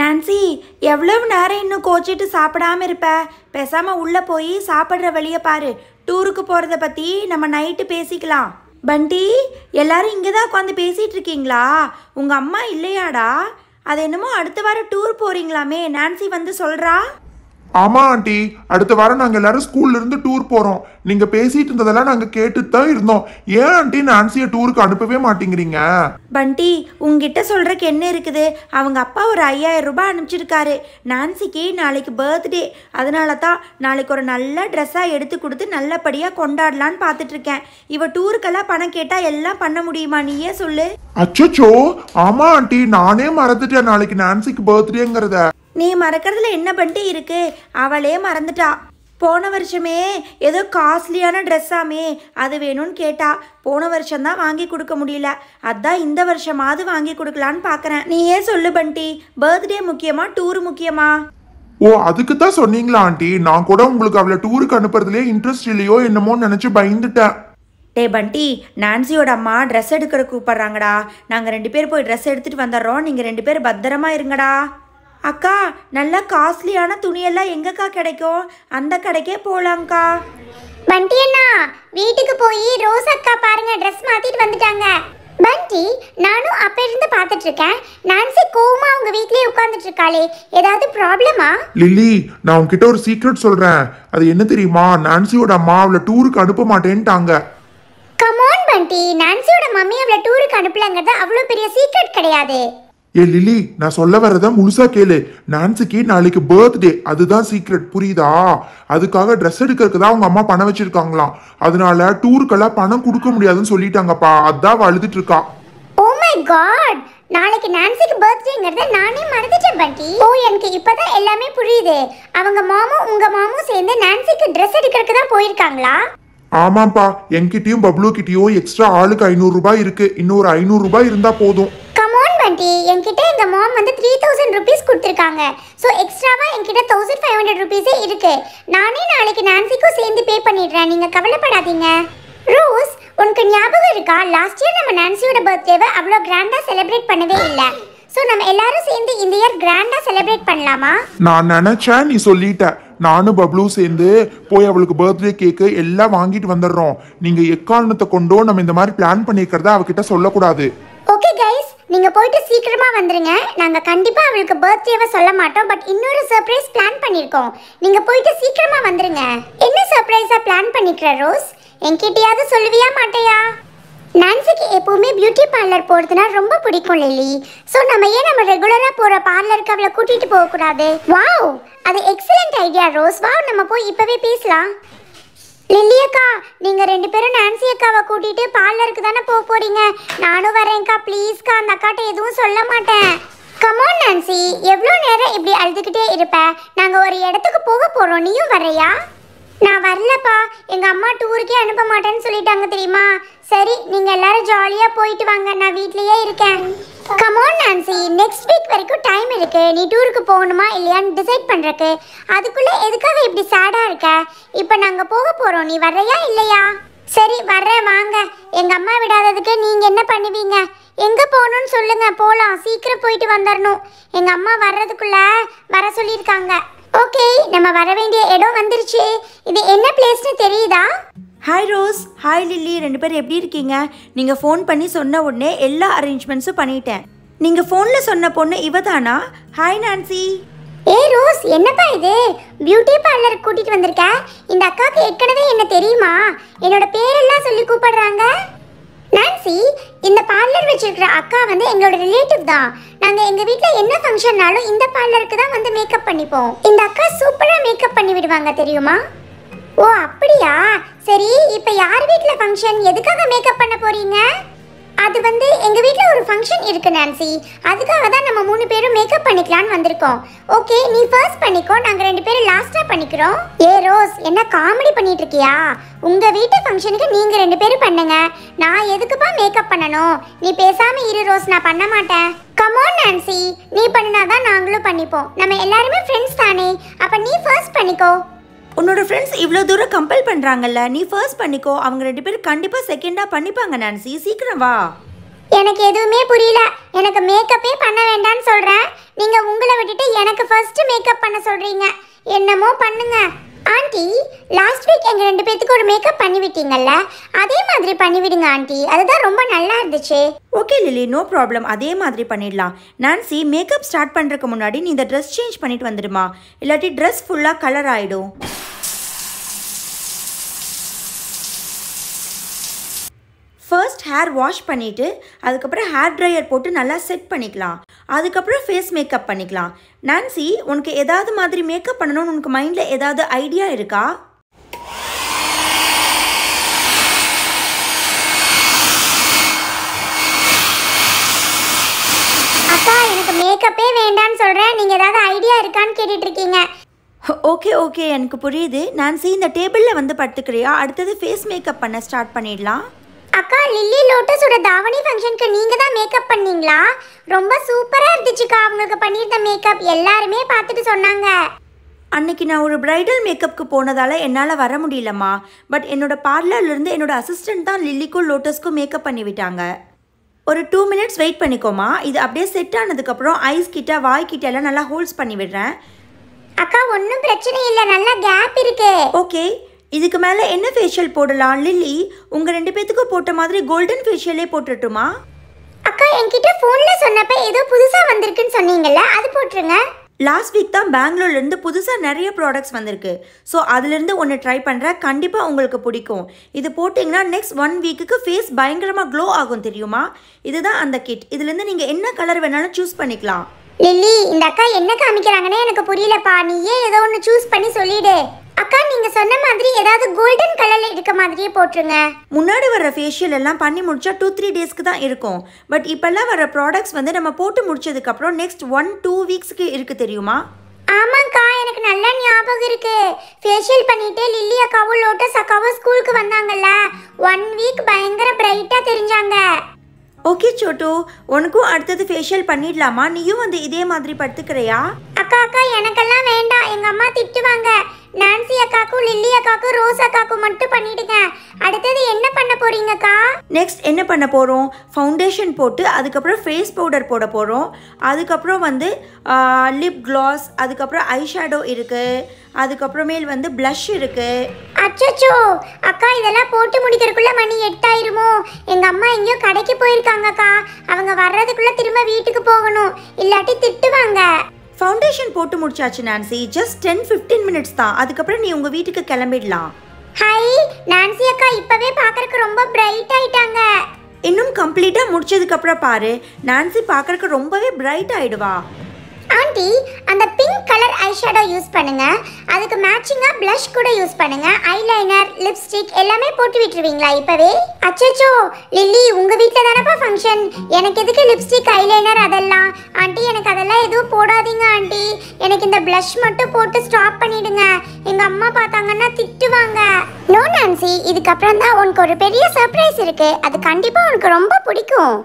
Nancy எவ்வளவு நேரம் இன்னும் கோச்சிட்டு சாப்பிடாம இருப்ப பேசாமல் உள்ளே போய் சாப்பிட்ற வழியை பாரு டூருக்கு போகிறத பற்றி நம்ம நைட்டு பேசிக்கலாம் பண்டி எல்லாரும் இங்கே தான் உட்காந்து பேசிகிட்டு இருக்கீங்களா உங்கள் அம்மா இல்லையாடா அது என்னமோ அடுத்த வாரம் டூர் போகிறீங்களாமே நான்சி வந்து சொல்கிறா ஆமா ஆண்டி அடுத்த வாரம் நாங்க எல்லாரும் ஸ்கூல்ல இருந்து டூர் போறோம் நீங்க பேசிட்டு இருந்ததெல்லாம் நாங்க கேட்டுட்டு தான் இருந்தோம் ஏன் ஆண்டி நான்சிய டூருக்கு அனுப்பவே மாட்டேங்கிறீங்க பண்டி உங்ககிட்ட சொல்றக்கு என்ன இருக்குது அவங்க அப்பா ஒரு ஐயாயிரம் ரூபாய் அனுப்பிச்சிருக்காரு நான்சிக்கு நாளைக்கு பர்த்டே அதனால தான் நாளைக்கு ஒரு நல்ல ட்ரெஸ்ஸாக எடுத்து கொடுத்து நல்லபடியாக கொண்டாடலான்னு பார்த்துட்டு இருக்கேன் இவ டூருக்கெல்லாம் பணம் கேட்டா எல்லாம் பண்ண முடியுமா நீயே சொல்லு அச்சோ ஆமா ஆண்டி நானே மறந்துட்டேன் நாளைக்கு நான்சிக்கு பர்த்டேங்கிறத நீ மறக்கிறதுல என்ன பண்ணிட்டு இருக்கு அவளே மறந்துட்டா போன வருஷமே ஏதோ காஸ்ட்லியான ட்ரெஸ்ஸாமே அது வேணும்னு கேட்டா போன வருஷம்தான் வாங்கி கொடுக்க முடியல அதான் இந்த வருஷமாவது வாங்கி கொடுக்கலான்னு பார்க்குறேன் ஏன் சொல்லு பண்டி பர்த்டே முக்கியமா டூர் முக்கியமா ஓ அதுக்கு தான் சொன்னீங்களா ஆண்டி நான் கூட உங்களுக்கு அவளை டூருக்கு அனுப்புறதுலேயே இன்ட்ரெஸ்ட் இல்லையோ என்னமோ நினச்சி பயந்துட்டேன் டே பண்டி நான்சியோட அம்மா ட்ரெஸ் எடுக்கிற கூப்பிட்றாங்கடா நாங்கள் ரெண்டு பேர் போய் ட்ரெஸ் எடுத்துகிட்டு வந்துடுறோம் நீங்கள் ரெண்டு பேர் பத்திரமா இருங்கடா அக்கா நல்லா காஸ்ட்லியான துணியெல்லாம் எங்கக்கா கிடைக்கும் அந்த கடைக்கே போகலாங்க்கா பண்டி அண்ணா வீட்டுக்கு போய் ரோஸ் அக்கா பாருங்க ட்ரெஸ் மாத்திட்டு வந்துட்டாங்க பண்டி நானும் அப்ப இருந்து பாத்துட்டு இருக்கேன் நான்சி கோமா அவங்க வீட்லயே உட்கார்ந்துட்டு இருக்காளே ஏதாவது ப்ராப்ளமா லில்லி நான் உன்கிட்ட ஒரு சீக்ரெட் சொல்றேன் அது என்ன தெரியுமா நான்சியோட அம்மா அவளை டூருக்கு அனுப்ப மாட்டேன்ட்டாங்க கமோன் பண்டி நான்சியோட மம்மி அவளை டூருக்கு அனுப்பலங்கிறது அவ்வளோ பெரிய சீக்ரெட் கிடையாது ஏ லிலி நான் சொல்ல வரத முழுசா கேளு நான்சிக்கு நாளைக்கு பர்த்டே அதுதான் சீக்ரெட் புரியுதா அதுக்காக ட்ரெஸ் எடுக்கிறதுக்கு தான் அவங்க அம்மா பணம் வச்சிருக்காங்களாம் அதனால டூருக்கெல்லாம் பணம் கொடுக்க முடியாதுன்னு சொல்லிட்டாங்கப்பா அதான் அழுதுட்டு இருக்கா ஓ oh மை காட் நாளைக்கு நான்சிக்கு பர்த்டேங்கிறத நானே மறந்துட்டேன் பண்டி ஓ எனக்கு இப்பதான் எல்லாமே புரியுது அவங்க மாமும் உங்க மாமும் சேர்ந்து நான்சிக்கு ட்ரெஸ் எடுக்கிறதுக்கு தான் போயிருக்காங்களா ஆமாப்பா என்கிட்டயும் பப்ளு கிட்டயும் எக்ஸ்ட்ரா ஆளுக்கு ஐநூறு ரூபாய் இருக்கு இன்னொரு ஐநூறு ரூபாய் இருந்தா போதும் ஆண்டி என்கிட்ட எங்கள் மாம் வந்து த்ரீ தௌசண்ட் ருபீஸ் கொடுத்துருக்காங்க ஸோ எக்ஸ்ட்ராவாக என்கிட்ட தௌசண்ட் ஃபைவ் ஹண்ட்ரட் ருபீஸே இருக்குது நானே நாளைக்கு நான்சிக்கும் சேர்ந்து பே பண்ணிடுறேன் நீங்கள் கவலைப்படாதீங்க ரோஸ் உனக்கு ஞாபகம் இருக்கா லாஸ்ட் இயர் நம்ம நான்சியோட பர்த்டேவை அவ்வளோ கிராண்டாக செலிப்ரேட் பண்ணவே இல்லை ஸோ நம்ம எல்லாரும் சேர்ந்து இந்த இயர் கிராண்டாக செலிப்ரேட் பண்ணலாமா நான் நினச்சேன் நீ சொல்லிட்ட நானும் பப்ளு சேர்ந்து போய் அவளுக்கு பர்த்டே கேக்கு எல்லாம் வாங்கிட்டு வந்துடுறோம் நீங்கள் எக்காரணத்தை கொண்டோ நம்ம இந்த மாதிரி பிளான் பண்ணியிருக்கிறத அவகிட்ட சொல்லக்கூடாது நீங்கள் போயிட்டு சீக்கிரமாக வந்துடுங்க நாங்கள் கண்டிப்பாக அவளுக்கு பர்த்டேவை சொல்ல மாட்டோம் பட் இன்னொரு சர்ப்ரைஸ் பிளான் பண்ணியிருக்கோம் நீங்கள் போயிட்டு சீக்கிரமாக வந்துடுங்க என்ன சர்ப்ரைஸாக பிளான் பண்ணிக்கிற ரோஸ் என்கிட்டயாவது சொல்லுவியா மாட்டையா நான்சிக்கு எப்போவுமே பியூட்டி பார்லர் போகிறதுனா ரொம்ப பிடிக்கும் லில்லி ஸோ நம்ம ஏன் நம்ம ரெகுலராக போகிற பார்லருக்கு அவளை கூட்டிகிட்டு போகக்கூடாது வாவ் அது எக்ஸலண்ட் ஐடியா ரோஸ் வாவ் நம்ம போய் இப்போவே பேசலாம் லில்லி அக்கா நீங்க ரெண்டு பேரும் நான்சி அக்காவை கூட்டிகிட்டு பார்லருக்கு தானே போக போகிறீங்க நானும் வரேன்க்கா ப்ளீஸ்க்கா அந்த அக்காட்ட எதுவும் சொல்ல மாட்டேன் கமான் நான்சி எவ்வளோ நேரம் இப்படி அழுதுகிட்டே இருப்பேன் நாங்கள் ஒரு இடத்துக்கு போக போகிறோம் நீயும் வரையா நான் வரலப்பா எங்கள் அம்மா டூருக்கே அனுப்ப மாட்டேன்னு சொல்லிட்டாங்க தெரியுமா சரி நீங்கள் எல்லாரும் ஜாலியாக போயிட்டு வாங்க நான் வீட்லேயே இருக்கேன் கமோன் நான்சி நெக்ஸ்ட் வீக் வரைக்கும் டைம் இருக்கு நீ டூருக்கு போகணுமா இல்லையான்னு டிசைட் பண்ணுறக்கு அதுக்குள்ளே எதுக்காக இப்படி சேடாக இருக்க இப்போ நாங்கள் போக போகிறோம் நீ வர்றையா இல்லையா சரி வர்றேன் வாங்க எங்கள் அம்மா விடாததுக்கு நீங்கள் என்ன பண்ணுவீங்க எங்கே போகணும்னு சொல்லுங்கள் போகலாம் சீக்கிரம் போயிட்டு வந்துடணும் எங்கள் அம்மா வர்றதுக்குள்ளே வர சொல்லியிருக்காங்க ஓகே நம்ம வர வேண்டிய இடம் வந்துருச்சு இது என்ன பிளேஸ்னு தெரியுதா ஹாய் ரோஸ் ஹாய் லில்லி ரெண்டு பேரும் எப்படி இருக்கீங்க நீங்கள் ஃபோன் பண்ணி சொன்ன உடனே எல்லா அரேஞ்ச்மெண்ட்ஸும் பண்ணிட்டேன் நீங்கள் ஃபோனில் சொன்ன பொண்ணு இவ தானா ஹாய் நான்சி ஏ ரோஸ் என்னப்பா இது பியூட்டி பார்லர் கூட்டிகிட்டு வந்திருக்கேன் இந்த அக்காவுக்கு ஏற்கனவே என்ன தெரியுமா என்னோட பேரெல்லாம் சொல்லி கூப்பிடுறாங்க நான்சி இந்த பார்லர் வச்சிருக்கிற அக்கா வந்து எங்களோட ரிலேட்டிவ் தான் நாங்க எங்க வீட்ல என்ன ஃபங்க்ஷன்னாலும் இந்த பார்லருக்கு தான் வந்து மேக்கப் பண்ணிப்போம் இந்த அக்கா சூப்பரா மேக்கப் பண்ணி விடுவாங்க தெரியுமா ஓ அப்படியா சரி இப்போ யார் வீட்டில் ஃபங்க்ஷன் எதுக்காக மேக்கப் பண்ண போறீங்க அது வந்து எங்கள் வீட்டில் ஒரு ஃபங்க்ஷன் இருக்கு நான்சி அதுக்காக தான் நம்ம மூணு பேரும் மேக் பண்ணிக்கலாம்னு வந்திருக்கோம் ஓகே நீ ஃபர்ஸ்ட் பண்ணிக்கோ நாங்கள் ரெண்டு பேரும் லாஸ்ட்டாக பண்ணிக்கிறோம் ஏ ரோஸ் என்ன காமெடி பண்ணிட்டு இருக்கியா உங்கள் வீட்டு ஃபங்க்ஷனுக்கு நீங்கள் ரெண்டு பேரும் பண்ணுங்க நான் எதுக்குப்பா மேக்கப் பண்ணனும் நீ பேசாமல் இரு ரோஸ் நான் பண்ண மாட்டேன் கமோன் நான்சி நீ பண்ணினாதான் நாங்களும் பண்ணிப்போம் நம்ம எல்லாருமே ஃப்ரெண்ட்ஸ் தானே அப்போ நீ ஃபர்ஸ்ட் பண்ணிக்கோ உன்னோட ஃப்ரெண்ட்ஸ் இவ்வளோ தூரம் கம்பல் பண்ணுறாங்கல்ல நீ ஃபர்ஸ்ட் பண்ணிக்கோ அவங்க ரெண்டு பேரும் கண்டிப்பாக செகண்டாக பண்ணிப்பாங்க நான்சி சீக்கிரம் வா எனக்கு எதுவுமே புரியல எனக்கு மேக்கப்பே பண்ண வேண்டாம்னு சொல்கிறேன் நீங்கள் உங்களை விட்டுட்டு எனக்கு ஃபர்ஸ்ட் மேக்கப் பண்ண சொல்கிறீங்க என்னமோ பண்ணுங்க ஆண்டி லாஸ்ட் வீக் எங்கள் ரெண்டு பேத்துக்கு ஒரு மேக்கப் பண்ணி விட்டீங்கல்ல அதே மாதிரி பண்ணிவிடுங்க ஆண்டி அதுதான் ரொம்ப நல்லா இருந்துச்சு ஓகே லிலி நோ ப்ராப்ளம் அதே மாதிரி பண்ணிடலாம் நான்சி மேக்கப் ஸ்டார்ட் பண்ணுறதுக்கு முன்னாடி நீ இந்த ட்ரெஸ் சேஞ்ச் பண்ணிட்டு வந்துடுமா இல்லாட்டி ட்ரெஸ் ஃபுல்லாக கலர் ஆகிடும் ஹேர் வாஷ் பண்ணிவிட்டு அதுக்கப்புறம் ஹேர் ட்ரையர் போட்டு நல்லா செட் பண்ணிக்கலாம் அதுக்கப்புறம் ஃபேஸ் மேக்கப் பண்ணிக்கலாம் நான்சி உனக்கு ஏதாவது மாதிரி மேக்கப் பண்ணணும்னு உனக்கு மைண்டில் ஏதாவது ஐடியா இருக்கா அக்கா எனக்கு மேக்கப்பே வேண்டாம்னு சொல்கிறேன் நீங்கள் ஏதாவது ஐடியா இருக்கான்னு கேட்டுட்டு ஓகே ஓகே எனக்கு புரியுது நான் சி இந்த டேபிளில் வந்து படுத்துக்கிறியா அடுத்தது ஃபேஸ் மேக்கப் பண்ண ஸ்டார்ட் பண்ணிடலாம் அக்கா லில்லி லோட்டஸோட தாவணி ஃபங்க்ஷனுக்கு நீங்கள் தான் மேக்கப் பண்ணீங்களா ரொம்ப சூப்பராக இருந்துச்சுக்கா அவங்களுக்கு பண்ணியிருந்த மேக்கப் எல்லாருமே பார்த்துட்டு சொன்னாங்க அன்னைக்கு நான் ஒரு பிரைடல் மேக்கப்புக்கு போனதால் என்னால் வர முடியலம்மா பட் என்னோட பார்லர்லேருந்து என்னோட அசிஸ்டன்ட் தான் லில்லிக்கும் லோட்டஸ்க்கும் மேக்கப் பண்ணிவிட்டாங்க ஒரு டூ மினிட்ஸ் வெயிட் பண்ணிக்கோமா இது அப்படியே செட் ஆனதுக்கப்புறம் ஐஸ் கிட்ட கிட்ட எல்லாம் நல்லா ஹோல்ஸ் பண்ணி விடுறேன் அக்கா ஒன்றும் பிரச்சனை இல்லை நல்லா கேப் இருக்கு ஓகே இதுக்கு மேலே என்ன ஃபேஷியல் போடலாம் லில்லி உங்கள் ரெண்டு பேத்துக்கும் போட்ட மாதிரி கோல்டன் ஃபேஷியலே போட்டுட்டுமா அக்கா என்கிட்ட ஃபோனில் சொன்னப்ப ஏதோ புதுசாக வந்திருக்குன்னு சொன்னீங்கல்ல அது போட்டுருங்க லாஸ்ட் வீக் தான் பெங்களூர்லேருந்து புதுசாக நிறைய ப்ராடக்ட்ஸ் வந்திருக்கு ஸோ அதுலேருந்து ஒன்று ட்ரை பண்ணுறேன் கண்டிப்பாக உங்களுக்கு பிடிக்கும் இது போட்டிங்கன்னா நெக்ஸ்ட் ஒன் வீக்குக்கு ஃபேஸ் பயங்கரமாக க்ளோ ஆகும் தெரியுமா இதுதான் அந்த கிட் இதுலேருந்து நீங்கள் என்ன கலர் வேணாலும் சூஸ் பண்ணிக்கலாம் லில்லி இந்த அக்கா என்ன காமிக்கிறாங்கன்னு எனக்கு புரியலப்பா நீ ஏன் ஏதோ ஒன்று சூஸ் பண்ணி சொல்லிடு அக்கா நீங்க சொன்ன மாதிரி ஏதாவது கோல்டன் கலர்ல இருக்க மாதிரியே போட்டுருங்க முன்னாடி வர ஃபேஷியல் எல்லாம் பண்ணி முடிச்சா டூ த்ரீ டேஸ்க்கு தான் இருக்கும் பட் இப்பெல்லாம் வர ப்ராடக்ட்ஸ் வந்து நம்ம போட்டு முடிச்சதுக்கு அப்புறம் நெக்ஸ்ட் ஒன் டூ வீக்ஸ்க்கு இருக்கு தெரியுமா ஆமாங்க்கா எனக்கு நல்ல ஞாபகம் இருக்கு ஃபேஷியல் பண்ணிட்டு லில்லி அக்காவும் லோட்டஸ் அக்காவும் ஸ்கூலுக்கு வந்தாங்கல்ல ஒன் வீக் பயங்கர பிரைட்டா தெரிஞ்சாங்க ஓகே சோட்டு உனக்கும் அடுத்தது ஃபேஷியல் பண்ணிடலாமா நீயும் வந்து இதே மாதிரி படுத்துக்கிறியா அக்கா அக்கா எனக்கெல்லாம் வேண்டாம் எங்கள் அம்மா திட்டுவாங்க நான்சி அக்காக்கும் லில்லி அக்காக்கும் ரோஸ் அக்காக்கும் மட்டும் பண்ணிடுங்க அடுத்தது என்ன பண்ண போறீங்கக்கா நெக்ஸ்ட் என்ன பண்ண போகிறோம் ஃபவுண்டேஷன் போட்டு அதுக்கப்புறம் ஃபேஸ் பவுடர் போட போகிறோம் அதுக்கப்புறம் வந்து லிப் க்ளாஸ் அதுக்கப்புறம் ஐ ஷேடோ இருக்குது அதுக்கப்புறமேல் வந்து ப்ளஷ் இருக்குது அச்சோ அக்கா இதெல்லாம் போட்டு முடிக்கிறதுக்குள்ள மணி எட்டாயிருமோ எங்கள் அம்மா எங்கேயோ கடைக்கு போயிருக்காங்கக்கா அவங்க வர்றதுக்குள்ளே திரும்ப வீட்டுக்கு போகணும் இல்லாட்டி திட்டுவாங்க ஃபவுண்டேஷன் போட்டு முடிச்சாச்சு Nancy just ten fifteen minutes தான் அதுக்கப்புறம் நீ உங்கள் வீட்டுக்கு கிளம்பிடலாம் ஹாய் நான்சி அக்கா இப்போவே பார்க்கறக்கு ரொம்ப பிரைட் ஆயிட்டாங்க இன்னும் கம்ப்ளீட்டாக முடிச்சதுக்கப்புறம் பாரு நான்சி பார்க்கறக்கு ரொம்பவே பிரைட் ஆயிடுவா ஆண்டி அந்த பிங்க் கலர் ஐஷேடோ யூஸ் பண்ணுங்க அதுக்கு மேட்சிங்காக ப்ளஷ் கூட யூஸ் பண்ணுங்க ஐலைனர் லிப்ஸ்டிக் எல்லாமே போட்டு விட்டுருவீங்களா இப்பவே அச்சச்சோ லில்லி உங்க வீட்டில் தானப்பா ஃபங்க்ஷன் எனக்கு எதுக்கு லிப்ஸ்டிக் ஐலைனர் அதெல்லாம் ஆண்டி எனக்கு அதெல்லாம் எதுவும் போடாதீங்க ஆண்டி எனக்கு இந்த ப்ளஷ் மட்டும் போட்டு ஸ்டாப் பண்ணிடுங்க எங்க அம்மா பார்த்தாங்கன்னா திட்டுவாங்க நோ நான்சி இதுக்கப்புறம் தான் உனக்கு ஒரு பெரிய சர்ப்ரைஸ் இருக்கு அது கண்டிப்பா உனக்கு ரொம்ப பிடிக்கும்